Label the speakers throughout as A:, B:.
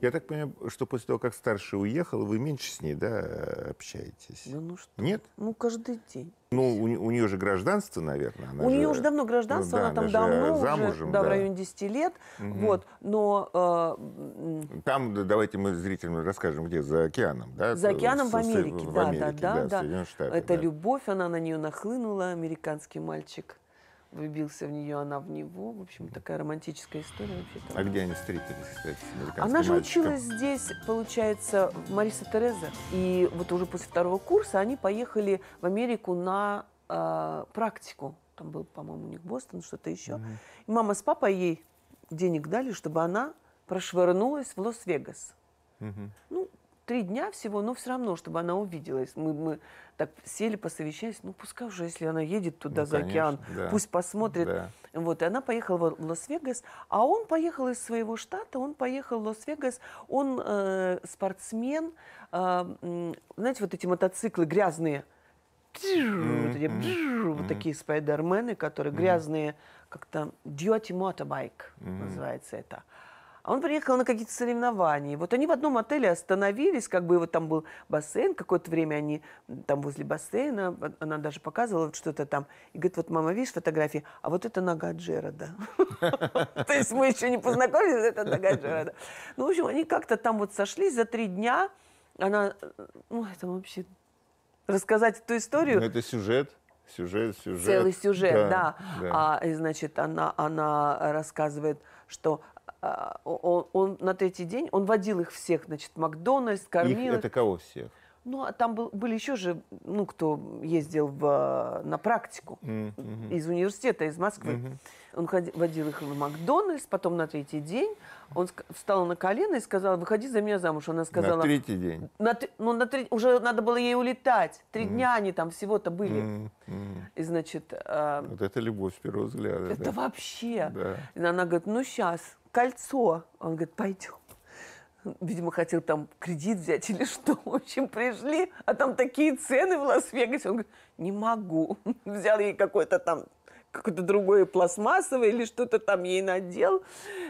A: Я так понимаю, что после того, как старший уехал, вы меньше с ней, да, общаетесь? Да ну что? Нет? Ну, каждый день. Ну, у, у нее же гражданство, наверное. Она у же, нее уже давно гражданство, ну, да, она там она давно замужем, уже, да, да, в районе 10 лет. Угу. Вот, но... Э, там, давайте мы зрителям расскажем, где, за океаном, да? За океаном в, в Америке, в, да, в да, да, да. да. Это да. любовь, она на нее нахлынула, американский мальчик влюбился в нее, она в него. В общем, такая романтическая история вообще А где они встретились, кстати, с Она же мальчиком? училась здесь, получается, в Мариса Тереза. И вот уже после второго курса они поехали в Америку на э, практику. Там был, по-моему, у них Бостон, что-то еще. Mm-hmm. мама с папой ей денег дали, чтобы она прошвырнулась в лас вегас Угу. Ну, три дня всего, но все равно, чтобы она увиделась. Мы, мы так сели, посовещались, ну пускай уже, если она едет туда ну, за конечно, океан, да. пусть посмотрит. Да. Вот, и она поехала в лас вегас а он поехал из своего штата, он поехал в лас вегас он э, спортсмен, э, знаете, вот эти мотоциклы грязные, вот такие спайдермены, которые грязные, как-то duty motorbike называется это. А он приехал на какие-то соревнования. Вот они в одном отеле остановились, как бы вот там был бассейн, какое-то время они там возле бассейна, а, она даже показывала вот что-то там. И говорит, вот мама, видишь фотографии, а вот это нога Джерада. То есть мы еще не познакомились, это нога Джерада. Ну, в общем, они как-то там вот сошлись за три дня. Она, э, ну, это вообще рассказать эту историю. Ну, это сюжет сюжет, сюжет. Целый сюжет, да. да. да. А, значит, она, она рассказывает, что а, он, он на третий день, он водил их всех, значит, в Макдональдс, кормил. Их, это кого всех? Ну, а там был, были еще же, ну, кто ездил в, на практику mm-hmm. из университета, из Москвы. Mm-hmm. Он ходил, водил их в Макдональдс, потом на третий день он встал на колено и сказал, выходи за меня замуж. Она сказала... На третий день? На, ну, на три, уже надо было ей улетать. Три mm-hmm. дня они там всего-то были. Mm-hmm. И, значит... Э, вот это любовь с первого взгляда. Это да? вообще. Да. И она говорит, ну, сейчас, кольцо. Он говорит, пойдем видимо, хотел там кредит взять или что. В общем, пришли, а там такие цены в Лас-Вегасе. Он говорит, не могу. Взял ей какой-то там какой-то другой пластмассовый или что-то там ей надел.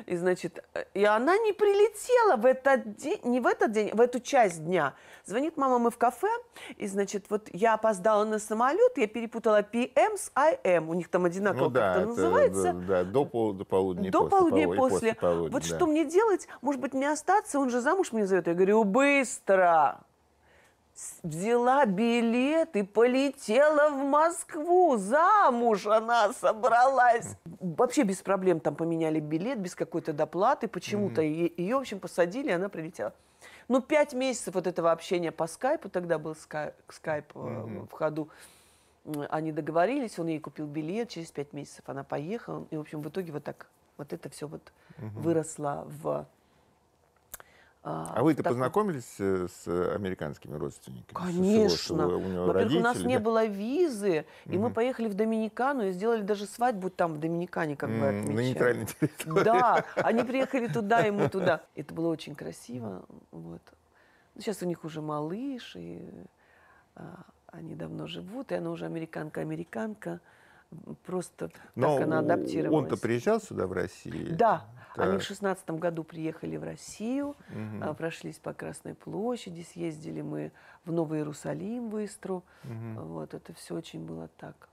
A: И, значит, э, и она не прилетела в этот день, не в этот день, в эту часть дня. Звонит мама, мы в кафе, и, значит, вот я опоздала на самолет, я перепутала PM с IM, у них там одинаково ну, да, как-то это, называется. Да, да, до, пол, до полудня До после, полудня после. после. после полудня, вот да. что мне делать? Может быть, мне остаться? Он же замуж мне зовет. Я говорю, быстро! взяла билет и полетела в Москву. Замуж она собралась. Вообще без проблем там поменяли билет, без какой-то доплаты. Почему-то mm-hmm. ее, в общем, посадили, она прилетела. Ну, пять месяцев вот этого общения по скайпу, тогда был скайп, скайп mm-hmm. Э, в ходу. Они договорились, он ей купил билет, через пять месяцев она поехала. И, в общем, в итоге вот так, вот это все вот mm-hmm. выросло в а, а вы-то такой... познакомились э, с э, американскими родственниками? Конечно. Во-первых, у нас да? не было визы, и угу. мы поехали в Доминикану и сделали даже свадьбу там, в Доминикане, как бы отмечали. На нейтральной территории. Да, они приехали туда, и мы туда. Это было очень красиво. Вот. Ну, сейчас у них уже малыш, и а, они давно живут, и она уже американка-американка. Просто Но так она адаптировалась. он-то приезжал сюда, в Россию? Да, они в шестнадцатом году приехали в Россию, угу. прошлись по Красной площади, съездили мы в Новый Иерусалим, в Истру. Угу. Вот, это все очень было так.